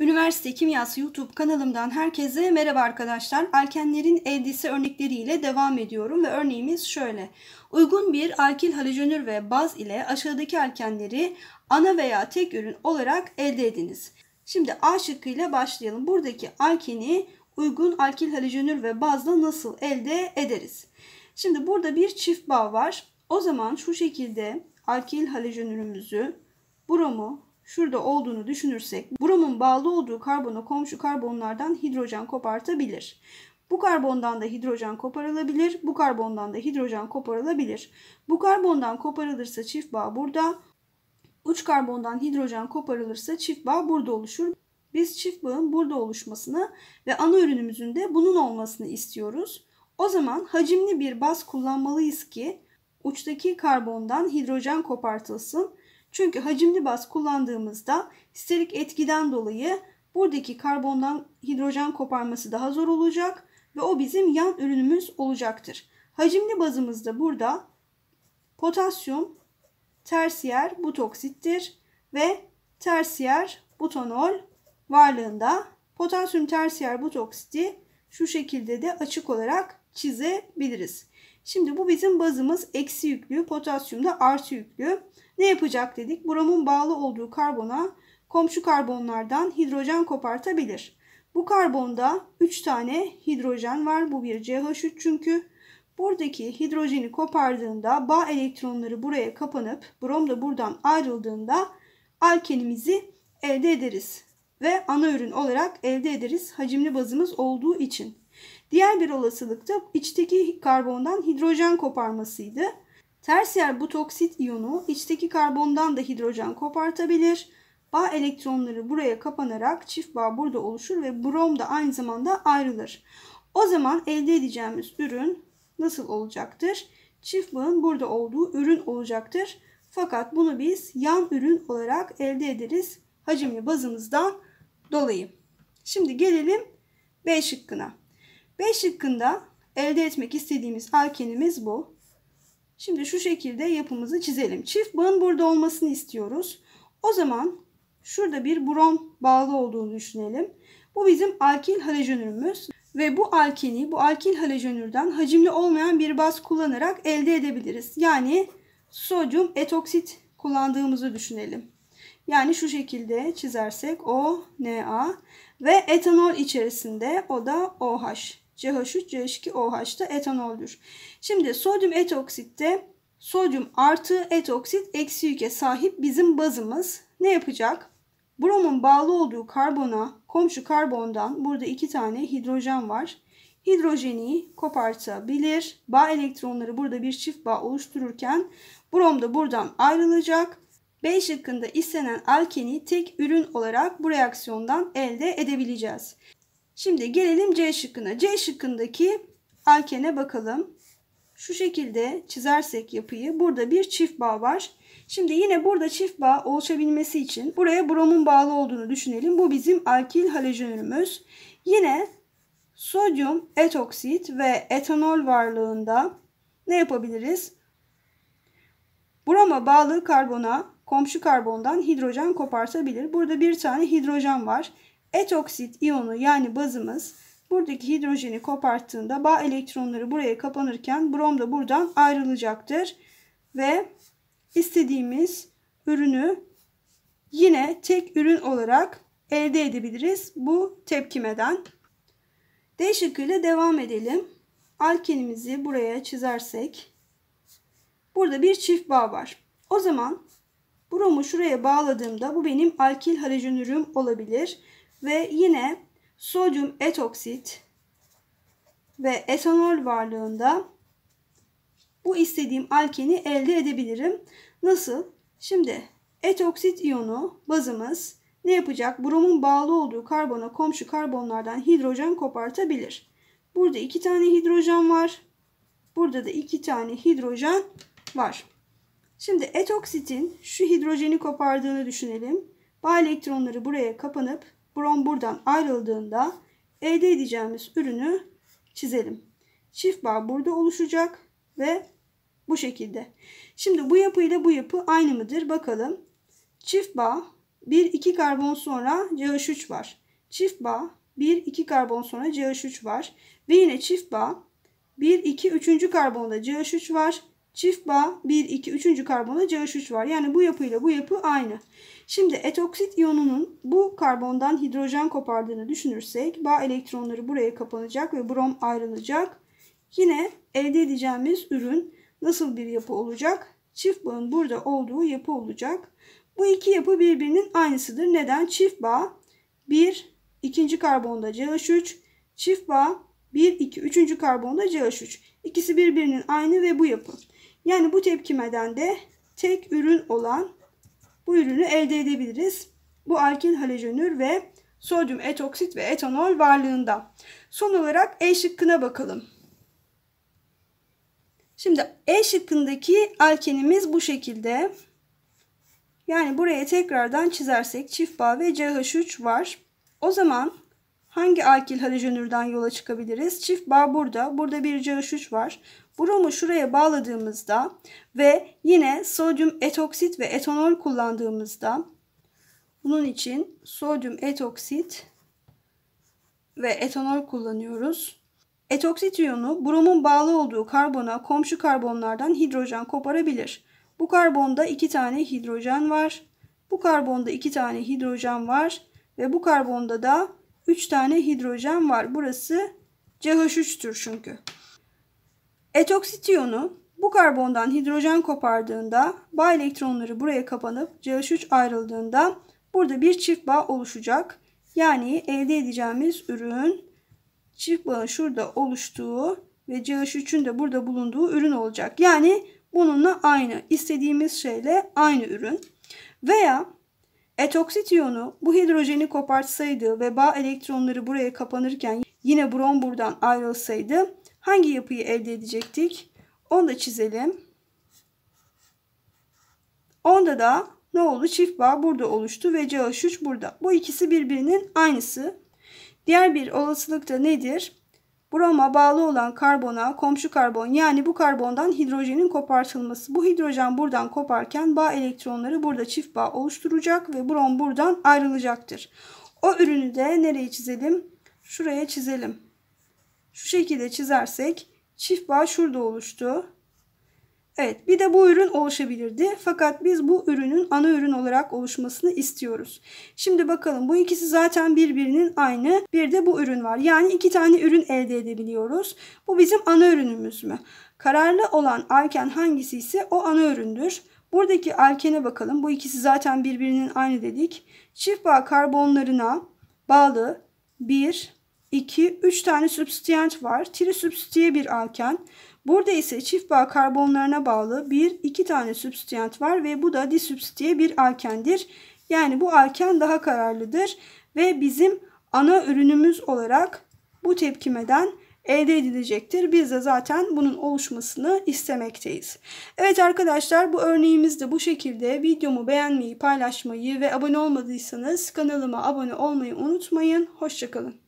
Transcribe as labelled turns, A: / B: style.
A: Üniversite Kimyası YouTube kanalımdan herkese merhaba arkadaşlar. Alkenlerin eldisi örnekleriyle devam ediyorum ve örneğimiz şöyle. Uygun bir alkil halojenür ve baz ile aşağıdaki alkenleri ana veya tek ürün olarak elde ediniz. Şimdi A şıkkıyla başlayalım. Buradaki alkeni uygun alkil halojenür ve bazla nasıl elde ederiz? Şimdi burada bir çift bağ var. O zaman şu şekilde alkil halojenürümüzü, bromu, şurada olduğunu düşünürsek bromun bağlı olduğu karbona komşu karbonlardan hidrojen kopartabilir. Bu karbondan da hidrojen koparılabilir, bu karbondan da hidrojen koparılabilir. Bu karbondan koparılırsa çift bağ burada, uç karbondan hidrojen koparılırsa çift bağ burada oluşur. Biz çift bağın burada oluşmasını ve ana ürünümüzün de bunun olmasını istiyoruz. O zaman hacimli bir baz kullanmalıyız ki uçtaki karbondan hidrojen kopartılsın çünkü hacimli baz kullandığımızda sterik etkiden dolayı buradaki karbondan hidrojen koparması daha zor olacak ve o bizim yan ürünümüz olacaktır. Hacimli bazımızda burada potasyum tersiyer butoksittir ve tersiyer butanol varlığında potasyum tersiyer butoksiti şu şekilde de açık olarak çizebiliriz. Şimdi bu bizim bazımız eksi yüklü, potasyum da artı yüklü. Ne yapacak dedik? Bromun bağlı olduğu karbona komşu karbonlardan hidrojen kopartabilir. Bu karbonda 3 tane hidrojen var. Bu bir CH3 çünkü. Buradaki hidrojeni kopardığında bağ elektronları buraya kapanıp brom da buradan ayrıldığında alkenimizi elde ederiz ve ana ürün olarak elde ederiz hacimli bazımız olduğu için. Diğer bir olasılık da içteki karbondan hidrojen koparmasıydı. Tersiyer toksit iyonu içteki karbondan da hidrojen kopartabilir. Bağ elektronları buraya kapanarak çift bağ burada oluşur ve brom da aynı zamanda ayrılır. O zaman elde edeceğimiz ürün nasıl olacaktır? Çift bağın burada olduğu ürün olacaktır. Fakat bunu biz yan ürün olarak elde ederiz hacimli bazımızdan dolayı. Şimdi gelelim B şıkkına. B şıkkında elde etmek istediğimiz alkenimiz bu. Şimdi şu şekilde yapımızı çizelim. Çift bağın burada olmasını istiyoruz. O zaman şurada bir brom bağlı olduğunu düşünelim. Bu bizim alkil halojenürümüz ve bu alkeni bu alkil halojenürden hacimli olmayan bir baz kullanarak elde edebiliriz. Yani sodyum etoksit kullandığımızı düşünelim. Yani şu şekilde çizersek O, Na ve etanol içerisinde o da OH. CH3, CH2, OH da etanoldür. Şimdi sodyum etoksitte sodyum artı etoksit eksi yüke sahip bizim bazımız ne yapacak? Bromun bağlı olduğu karbona komşu karbondan burada iki tane hidrojen var. Hidrojeni kopartabilir. Bağ elektronları burada bir çift bağ oluştururken brom da buradan ayrılacak B şıkkında istenen alkeni tek ürün olarak bu reaksiyondan elde edebileceğiz. Şimdi gelelim C şıkkına. C şıkkındaki alkene bakalım. Şu şekilde çizersek yapıyı burada bir çift bağ var. Şimdi yine burada çift bağ oluşabilmesi için buraya bromun bağlı olduğunu düşünelim. Bu bizim alkil halojenürümüz. Yine sodyum etoksit ve etanol varlığında ne yapabiliriz? Broma bağlı karbona komşu karbondan hidrojen kopartabilir. Burada bir tane hidrojen var. Etoksit iyonu yani bazımız buradaki hidrojeni koparttığında bağ elektronları buraya kapanırken brom da buradan ayrılacaktır. Ve istediğimiz ürünü yine tek ürün olarak elde edebiliriz bu tepkimeden. D şıkkıyla devam edelim. Alkenimizi buraya çizersek burada bir çift bağ var. O zaman Bromu şuraya bağladığımda bu benim alkil halojenürüm olabilir. Ve yine sodyum etoksit ve etanol varlığında bu istediğim alkeni elde edebilirim. Nasıl? Şimdi etoksit iyonu bazımız ne yapacak? Bromun bağlı olduğu karbona komşu karbonlardan hidrojen kopartabilir. Burada iki tane hidrojen var. Burada da iki tane hidrojen var. Şimdi etoksitin şu hidrojeni kopardığını düşünelim. Bağ elektronları buraya kapanıp brom buradan ayrıldığında elde edeceğimiz ürünü çizelim. Çift bağ burada oluşacak ve bu şekilde. Şimdi bu yapı ile bu yapı aynı mıdır? Bakalım. Çift bağ 1-2 karbon sonra CH3 var. Çift bağ 1-2 karbon sonra CH3 var. Ve yine çift bağ 1-2-3. karbonda CH3 var. Çift bağ 1, 2, 3. karbonda CH3 var. Yani bu yapıyla bu yapı aynı. Şimdi etoksit iyonunun bu karbondan hidrojen kopardığını düşünürsek bağ elektronları buraya kapanacak ve brom ayrılacak. Yine elde edeceğimiz ürün nasıl bir yapı olacak? Çift bağın burada olduğu yapı olacak. Bu iki yapı birbirinin aynısıdır. Neden? Çift bağ 1, 2. karbonda CH3, çift bağ 1, 2, 3. karbonda CH3. İkisi birbirinin aynı ve bu yapı. Yani bu tepkimeden de tek ürün olan bu ürünü elde edebiliriz. Bu alkil halojenür ve sodyum etoksit ve etanol varlığında. Son olarak E şıkkına bakalım. Şimdi E şıkkındaki alkenimiz bu şekilde. Yani buraya tekrardan çizersek çift bağ ve CH3 var. O zaman hangi alkil halojenürden yola çıkabiliriz? Çift bağ burada. Burada bir CH3 var. Bromu şuraya bağladığımızda ve yine sodyum etoksit ve etanol kullandığımızda bunun için sodyum etoksit ve etanol kullanıyoruz. Etoksit iyonu bromun bağlı olduğu karbona komşu karbonlardan hidrojen koparabilir. Bu karbonda iki tane hidrojen var. Bu karbonda iki tane hidrojen var. Ve bu karbonda da üç tane hidrojen var. Burası CH3'tür çünkü. Etoksityonu bu karbondan hidrojen kopardığında bağ elektronları buraya kapanıp CH3 ayrıldığında burada bir çift bağ oluşacak. Yani elde edeceğimiz ürün çift bağın şurada oluştuğu ve CH3'ün de burada bulunduğu ürün olacak. Yani bununla aynı istediğimiz şeyle aynı ürün. Veya etoksityonu bu hidrojeni kopartsaydı ve bağ elektronları buraya kapanırken yine brom buradan ayrılsaydı hangi yapıyı elde edecektik? Onu da çizelim. Onda da ne oldu? Çift bağ burada oluştu ve CH3 burada. Bu ikisi birbirinin aynısı. Diğer bir olasılık da nedir? Broma bağlı olan karbona komşu karbon yani bu karbondan hidrojenin kopartılması. Bu hidrojen buradan koparken bağ elektronları burada çift bağ oluşturacak ve brom buradan ayrılacaktır. O ürünü de nereye çizelim? Şuraya çizelim. Şu şekilde çizersek çift bağ şurada oluştu. Evet bir de bu ürün oluşabilirdi. Fakat biz bu ürünün ana ürün olarak oluşmasını istiyoruz. Şimdi bakalım bu ikisi zaten birbirinin aynı. Bir de bu ürün var. Yani iki tane ürün elde edebiliyoruz. Bu bizim ana ürünümüz mü? Kararlı olan alken hangisi ise o ana üründür. Buradaki alkene bakalım. Bu ikisi zaten birbirinin aynı dedik. Çift bağ karbonlarına bağlı bir 2, 3 tane substiyent var. Tri substiye bir alken. Burada ise çift bağ karbonlarına bağlı 1, 2 tane substiyent var ve bu da disubstiye bir alkendir. Yani bu alken daha kararlıdır ve bizim ana ürünümüz olarak bu tepkimeden elde edilecektir. Biz de zaten bunun oluşmasını istemekteyiz. Evet arkadaşlar bu örneğimiz de bu şekilde. Videomu beğenmeyi, paylaşmayı ve abone olmadıysanız kanalıma abone olmayı unutmayın. Hoşçakalın.